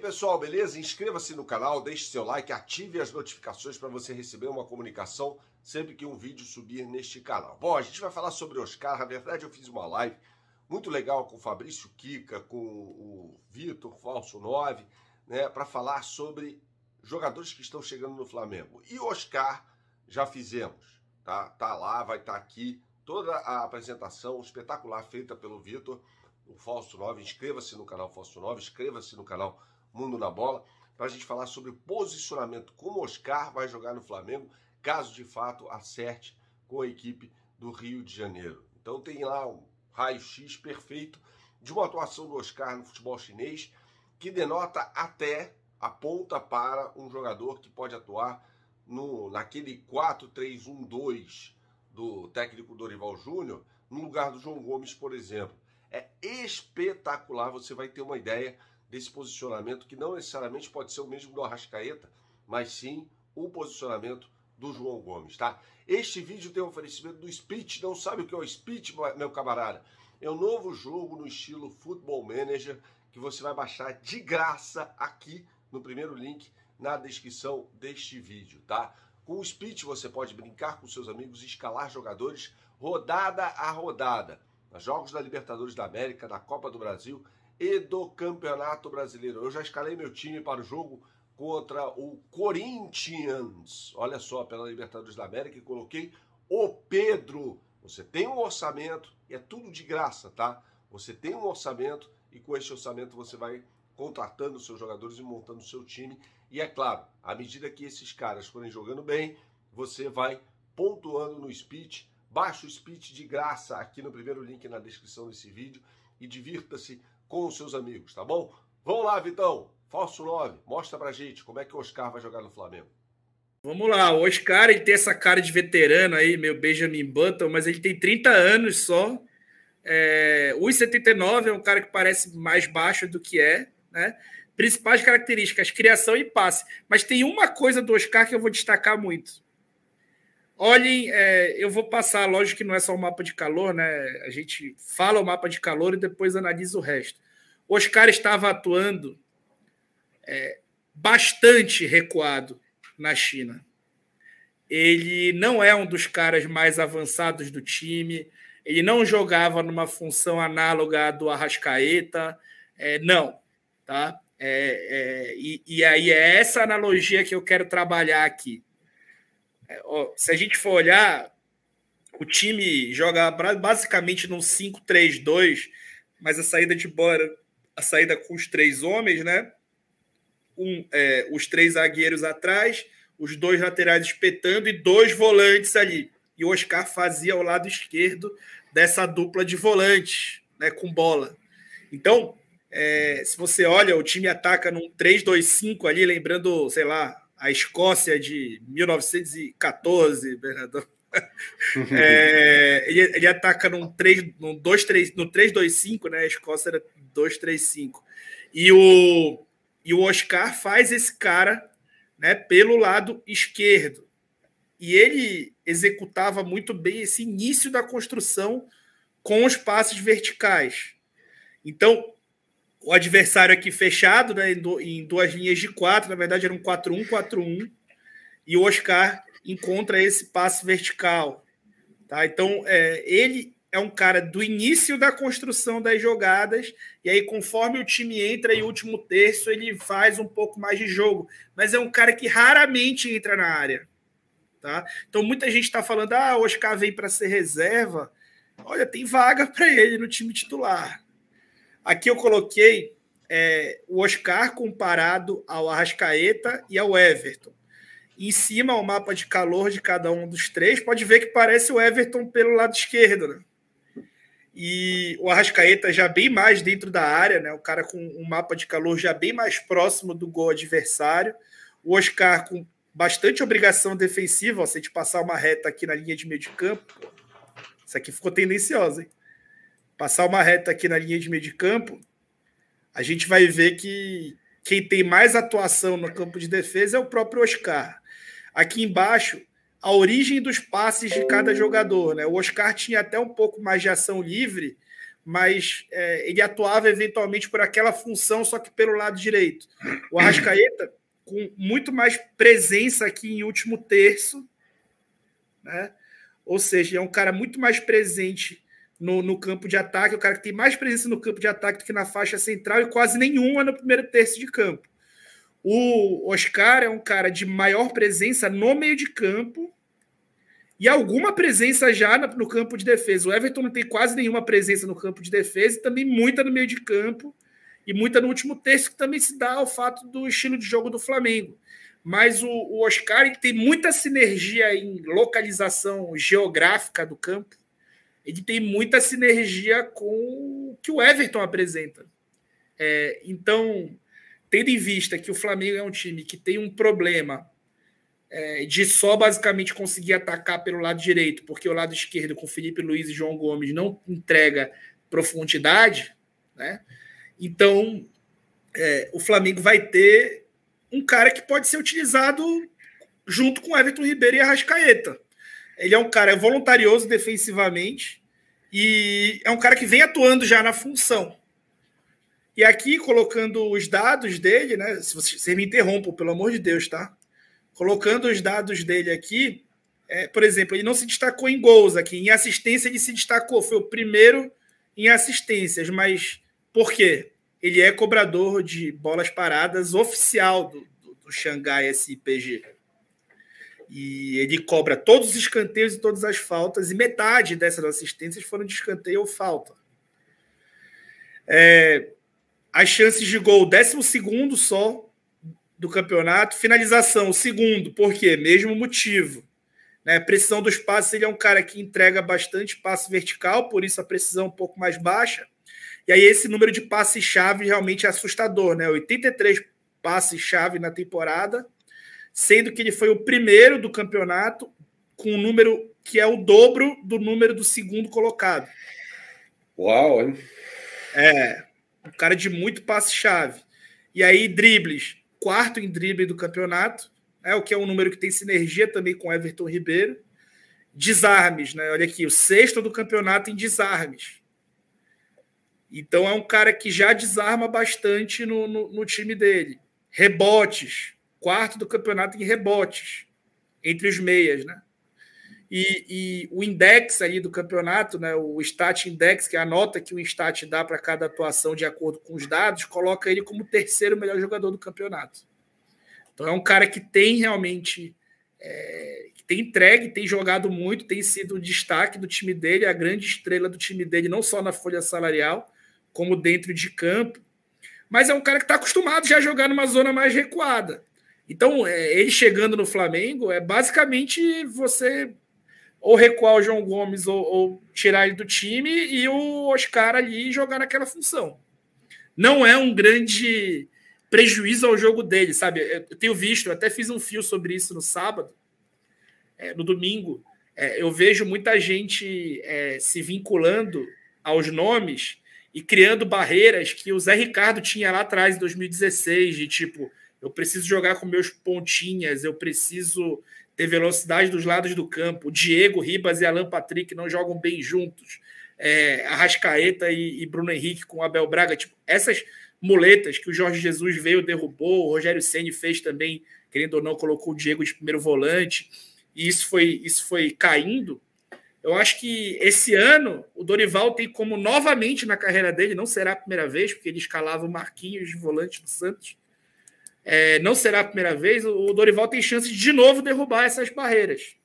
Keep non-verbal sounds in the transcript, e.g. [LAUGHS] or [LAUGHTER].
pessoal, beleza? Inscreva-se no canal, deixe seu like, ative as notificações para você receber uma comunicação sempre que um vídeo subir neste canal. Bom, a gente vai falar sobre Oscar. Na verdade, eu fiz uma live muito legal com o Fabrício Kika, com o Vitor Falso 9, né, para falar sobre jogadores que estão chegando no Flamengo. E Oscar já fizemos, tá? Tá lá, vai estar tá aqui toda a apresentação espetacular feita pelo Vitor o Falso 9. Inscreva-se no canal Falso 9, inscreva-se no canal Mundo da Bola, para a gente falar sobre posicionamento, como Oscar vai jogar no Flamengo, caso de fato acerte com a equipe do Rio de Janeiro. Então tem lá um raio-x perfeito de uma atuação do Oscar no futebol chinês que denota até, aponta para um jogador que pode atuar no, naquele 4-3-1-2 do técnico Dorival Júnior, no lugar do João Gomes, por exemplo. É espetacular, você vai ter uma ideia desse posicionamento, que não necessariamente pode ser o mesmo do Arrascaeta, mas sim o posicionamento do João Gomes, tá? Este vídeo tem um oferecimento do Speech, não sabe o que é o Speech, meu camarada? É um novo jogo no estilo Football Manager que você vai baixar de graça aqui no primeiro link na descrição deste vídeo, tá? Com o Speech você pode brincar com seus amigos e escalar jogadores rodada a rodada. Nos jogos da Libertadores da América, da Copa do Brasil e do Campeonato Brasileiro. Eu já escalei meu time para o jogo contra o Corinthians. Olha só, pela Libertadores da América, e coloquei o Pedro. Você tem um orçamento, e é tudo de graça, tá? Você tem um orçamento e com esse orçamento você vai contratando seus jogadores e montando seu time. E é claro, à medida que esses caras forem jogando bem, você vai pontuando no speech. Baixa o speech de graça aqui no primeiro link na descrição desse vídeo e divirta-se com os seus amigos, tá bom? Vamos lá, Vitão. Falso 9, mostra pra gente como é que o Oscar vai jogar no Flamengo. Vamos lá, o Oscar ele tem essa cara de veterano aí, meu Benjamin Button, mas ele tem 30 anos só. É, 1,79 é um cara que parece mais baixo do que é, né? Principais características, criação e passe. Mas tem uma coisa do Oscar que eu vou destacar muito. Olhem, é, eu vou passar, lógico que não é só o mapa de calor, né? A gente fala o mapa de calor e depois analisa o resto. O Oscar estava atuando é, bastante recuado na China. Ele não é um dos caras mais avançados do time, ele não jogava numa função análoga à do Arrascaeta, é, não, tá? É, é, e, e, aí é essa analogia que eu quero trabalhar aqui. É, se a gente for olhar, o time joga basicamente num 5-3-2, mas a saída de bola, a saída com os três homens, né? Um, é, os três zagueiros atrás, os dois laterais espetando e dois volantes ali. E o Oscar fazia o lado esquerdo dessa dupla de volantes, né? Com bola. Então, é, se você olha, o time ataca num 3-2-5 ali, lembrando, sei lá, a Escócia de 1914, Bernardo. [LAUGHS] é, ele, ele, ataca num 3, 2, 3, no 3 né? A Escócia era 2-3-5. E o, e o Oscar faz esse cara né, pelo lado esquerdo. E ele executava muito bem esse início da construção com os passes verticais. Então, o adversário aqui fechado, né, em, duas linhas de quatro, na verdade era um 4-1, 4-1, e o Oscar encontra esse passe vertical. Tá? Então, é, ele é um cara do início da construção das jogadas, e aí conforme o time entra em último terço, ele faz um pouco mais de jogo, mas é um cara que raramente entra na área. Tá? Então, muita gente está falando, ah, o Oscar vem para ser reserva, olha, tem vaga para ele no time titular. Aqui eu coloquei é, o Oscar comparado ao Arrascaeta e ao Everton. em cima o mapa de calor de cada um dos três. Pode ver que parece o Everton pelo lado esquerdo, né? E o Arrascaeta já bem mais dentro da área, né? O cara com um mapa de calor já bem mais próximo do gol adversário. O Oscar com bastante obrigação defensiva, ó, se a gente passar uma reta aqui na linha de meio de campo. Isso aqui ficou tendencioso, hein? passar uma reta aqui na linha de meio de campo, a gente vai ver que quem tem mais atuação no campo de defesa é o próprio Oscar. Aqui embaixo, a origem dos passes de cada jogador. Né? O Oscar tinha até um pouco mais de ação livre, mas é, ele atuava eventualmente por aquela função, só que pelo lado direito. O Arrascaeta, com muito mais presença aqui em último terço, né? ou seja, é um cara muito mais presente no, no, campo de ataque, o cara que tem mais presença no campo de ataque do que na faixa central e quase nenhuma é no primeiro terço de campo. O Oscar é um cara de maior presença no meio de campo e alguma presença já no campo de defesa. O Everton não tem quase nenhuma presença no campo de defesa e também muita no meio de campo e muita no último terço, que também se dá ao fato do estilo de jogo do Flamengo. Mas o, o Oscar tem muita sinergia em localização geográfica do campo ele tem muita sinergia com o que o Everton apresenta. É, então, tendo em vista que o Flamengo é um time que tem um problema é, de só basicamente conseguir atacar pelo lado direito, porque o lado esquerdo com Felipe Luiz e João Gomes não entrega profundidade, né? Então, é, o Flamengo vai ter um cara que pode ser utilizado junto com Everton Ribeiro e Arrascaeta. Ele é um cara voluntarioso defensivamente, e é um cara que vem atuando já na função. E aqui, colocando os dados dele, né? Se vocês me interrompam, pelo amor de Deus, tá? Colocando os dados dele aqui, é, por exemplo, ele não se destacou em gols aqui. Em assistência, ele se destacou. Foi o primeiro em assistências, mas por quê? Ele é cobrador de bolas paradas oficial do, do, do Xangai SPG. E ele cobra todos os escanteios e todas as faltas, e metade dessas assistências foram de escanteio ou falta. É, as chances de gol, décimo segundo só do campeonato. Finalização, segundo, por quê? Mesmo motivo. Né? Precisão dos passes, ele é um cara que entrega bastante passe vertical, por isso a precisão é um pouco mais baixa. E aí esse número de passes-chave realmente é assustador, né? 83 passes-chave na temporada sendo que ele foi o primeiro do campeonato com um número que é o dobro do número do segundo colocado. Uau, hein? É, um cara de muito passe-chave. E aí, dribles, quarto em drible do campeonato, É o que é um número que tem sinergia também com Everton Ribeiro. Desarmes, né? Olha aqui, o sexto do campeonato em desarmes. Então é um cara que já desarma bastante no, no, no time dele. Rebotes, quarto do campeonato em rebotes, entre os meias, né? E, e o index ali do campeonato, né, o Stat Index, que é a nota que o Stat dá para cada atuação de acordo com os dados, coloca ele como terceiro melhor jogador do campeonato. Então é um cara que tem realmente é, tem entregue, tem jogado muito, tem sido o destaque do time dele, a grande estrela do time dele, não só na folha salarial, como dentro de campo. Mas é um cara que está acostumado já a jogar numa zona mais recuada. Então, é, ele chegando no Flamengo é basicamente você ou recuar o João Gomes ou, ou tirar ele do time e o Oscar ali jogar naquela função. Não é um grande prejuízo ao jogo dele, sabe? Eu tenho visto, eu até fiz um fio sobre isso no sábado, é, no domingo. É, eu vejo muita gente é, se vinculando aos nomes e criando barreiras que o Zé Ricardo tinha lá atrás, em 2016, de tipo, eu preciso jogar com meus pontinhas, eu preciso ter velocidade dos lados do campo. Diego Ribas e Alan Patrick não jogam bem juntos. É, Arrascaeta e, e Bruno Henrique com Abel Braga. Tipo, essas muletas que o Jorge Jesus veio, derrubou, o Rogério Ceni fez também, querendo ou não, colocou o Diego de primeiro volante, e isso foi, isso foi caindo. Eu acho que esse ano o Dorival tem como novamente na carreira dele, não será a primeira vez, porque ele escalava o Marquinhos de volante do Santos, é, não será a primeira vez, o Dorival tem chance de, de novo derrubar essas barreiras.